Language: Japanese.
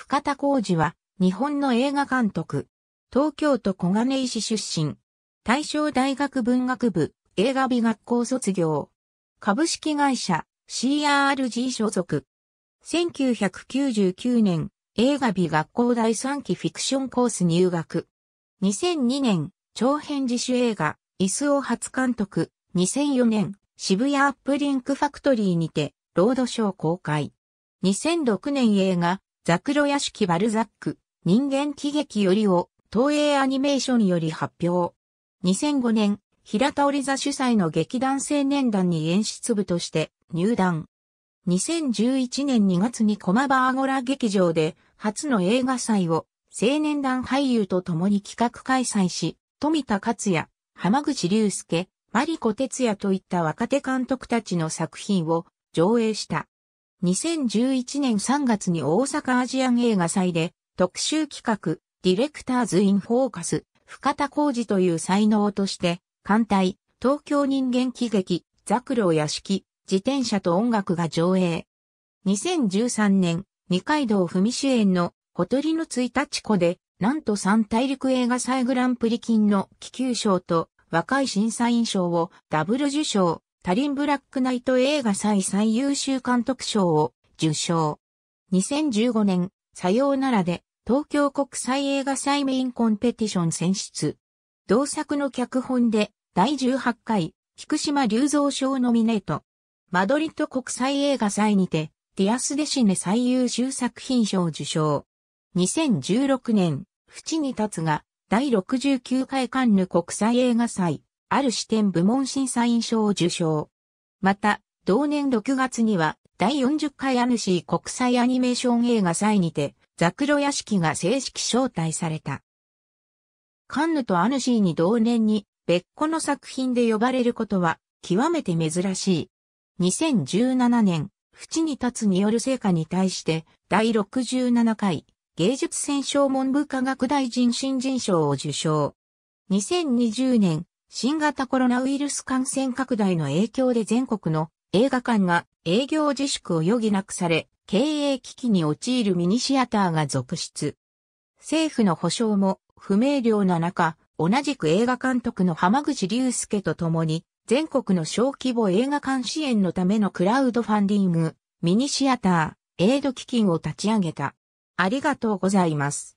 深田浩二は、日本の映画監督。東京都小金井市出身。大正大学文学部映画美学校卒業。株式会社 CRG 所属。1999年、映画美学校第3期フィクションコース入学。2002年、長編自主映画、椅子を初監督。2004年、渋谷アップリンクファクトリーにて、ロードショー公開。2006年映画、ザクロ屋敷バルザック、人間喜劇よりを、東映アニメーションより発表。2005年、平田織座主催の劇団青年団に演出部として入団。2011年2月に駒場アゴラ劇場で初の映画祭を青年団俳優と共に企画開催し、富田克也、浜口竜介、マリコ哲也といった若手監督たちの作品を上映した。2011年3月に大阪アジアン映画祭で特集企画ディレクターズインフォーカス深田浩二という才能として艦隊東京人間喜劇ザクロ屋敷自転車と音楽が上映2013年二階堂文み主演のほとりのた日子でなんと三大陸映画祭グランプリ金の気球賞と若い審査員賞をダブル受賞タリン・ブラックナイト映画祭最優秀監督賞を受賞。2015年、さようならで東京国際映画祭メインコンペティション選出。同作の脚本で第18回菊島隆造賞ノミネート。マドリッド国際映画祭にてディアス・デシネ最優秀作品賞受賞。2016年、淵に立つが第69回カンヌ国際映画祭ある視点部門審査員賞を受賞。また、同年6月には、第40回アヌシー国際アニメーション映画祭にて、ザクロ屋敷が正式招待された。カンヌとアヌシーに同年に別個の作品で呼ばれることは極めて珍しい。2017年、淵に立つによる成果に対して第67回芸術選奨文部科学大臣新人賞を受賞。2020年、新型コロナウイルス感染拡大の影響で全国の映画館が営業自粛を余儀なくされ、経営危機に陥るミニシアターが続出。政府の保障も不明瞭な中、同じく映画監督の浜口竜介と共に、全国の小規模映画館支援のためのクラウドファンディング、ミニシアター、エイド基金を立ち上げた。ありがとうございます。